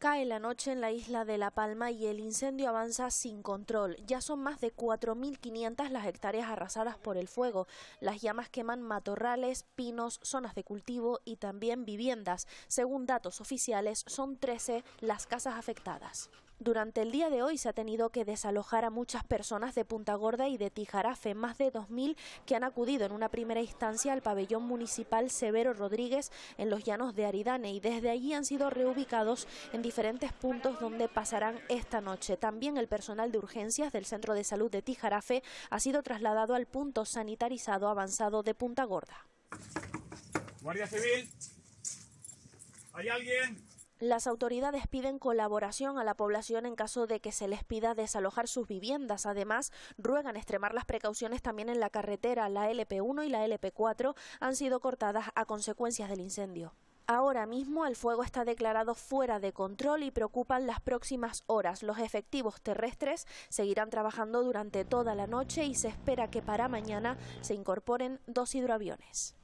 Cae la noche en la isla de La Palma y el incendio avanza sin control. Ya son más de 4.500 las hectáreas arrasadas por el fuego. Las llamas queman matorrales, pinos, zonas de cultivo y también viviendas. Según datos oficiales, son 13 las casas afectadas. Durante el día de hoy se ha tenido que desalojar a muchas personas de Punta Gorda y de Tijarafe, más de 2.000 que han acudido en una primera instancia al pabellón municipal Severo Rodríguez en los llanos de Aridane y desde allí han sido reubicados en diferentes puntos donde pasarán esta noche. También el personal de urgencias del Centro de Salud de Tijarafe ha sido trasladado al punto sanitarizado avanzado de Punta Gorda. Guardia Civil, ¿hay alguien? Las autoridades piden colaboración a la población en caso de que se les pida desalojar sus viviendas. Además, ruegan extremar las precauciones también en la carretera. La LP1 y la LP4 han sido cortadas a consecuencias del incendio. Ahora mismo el fuego está declarado fuera de control y preocupan las próximas horas. Los efectivos terrestres seguirán trabajando durante toda la noche y se espera que para mañana se incorporen dos hidroaviones.